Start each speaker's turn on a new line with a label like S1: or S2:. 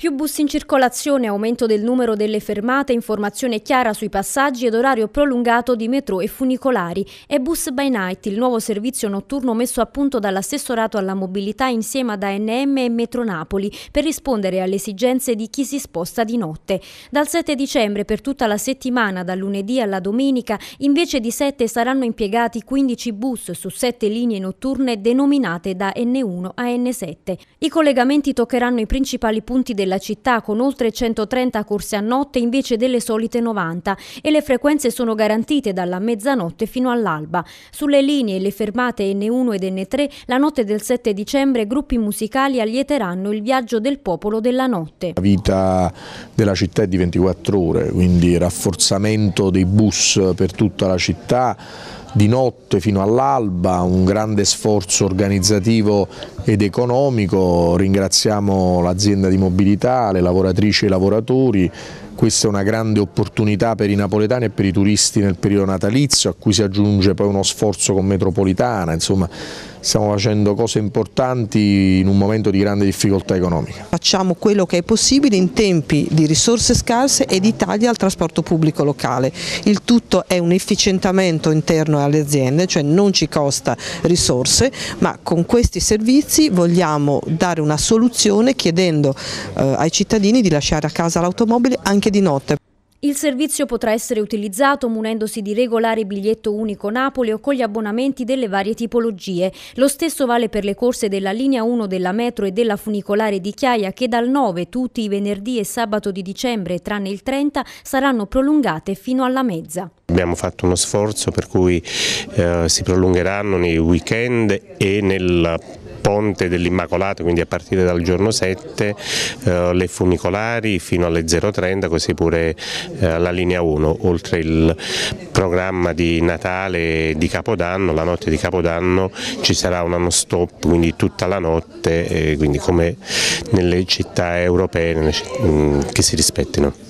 S1: Più bus in circolazione, aumento del numero delle fermate, informazione chiara sui passaggi ed orario prolungato di metro e funicolari. E Bus by Night, il nuovo servizio notturno messo a punto dall'assessorato alla mobilità insieme ad ANM e Metro Napoli per rispondere alle esigenze di chi si sposta di notte. Dal 7 dicembre per tutta la settimana, dal lunedì alla domenica, invece di 7 saranno impiegati 15 bus su 7 linee notturne denominate da N1 a N7. I collegamenti toccheranno i principali punti della della città con oltre 130 corse a notte invece delle solite 90 e le frequenze sono garantite dalla mezzanotte fino all'alba. Sulle linee e le fermate N1 ed N3 la notte del 7 dicembre gruppi musicali allieteranno il viaggio del popolo della notte. La
S2: vita della città è di 24 ore, quindi rafforzamento dei bus per tutta la città, di notte fino all'alba, un grande sforzo organizzativo ed economico, ringraziamo l'azienda di mobilità, le lavoratrici e i lavoratori, questa è una grande opportunità per i napoletani e per i turisti nel periodo natalizio, a cui si aggiunge poi uno sforzo con metropolitana, insomma stiamo facendo cose importanti in un momento di grande difficoltà economica.
S3: Facciamo quello che è possibile in tempi di risorse scarse e di tagli al trasporto pubblico locale. Il tutto è un efficientamento interno alle aziende, cioè non ci costa risorse, ma con questi servizi vogliamo dare una soluzione chiedendo eh, ai cittadini di lasciare a casa l'automobile anche anche di notte.
S1: Il servizio potrà essere utilizzato munendosi di regolare biglietto unico Napoli o con gli abbonamenti delle varie tipologie. Lo stesso vale per le corse della linea 1 della metro e della funicolare di Chiaia che dal 9 tutti i venerdì e sabato di dicembre tranne il 30 saranno prolungate fino alla mezza.
S4: Abbiamo fatto uno sforzo per cui eh, si prolungheranno nei weekend e nel ponte dell'Immacolato, quindi a partire dal giorno 7, eh, le funicolari fino alle 0.30, così pure eh, la linea 1, oltre il programma di Natale e di Capodanno, la notte di Capodanno ci sarà un non stop, quindi tutta la notte, eh, quindi come nelle città europee nelle citt mm, che si rispettino.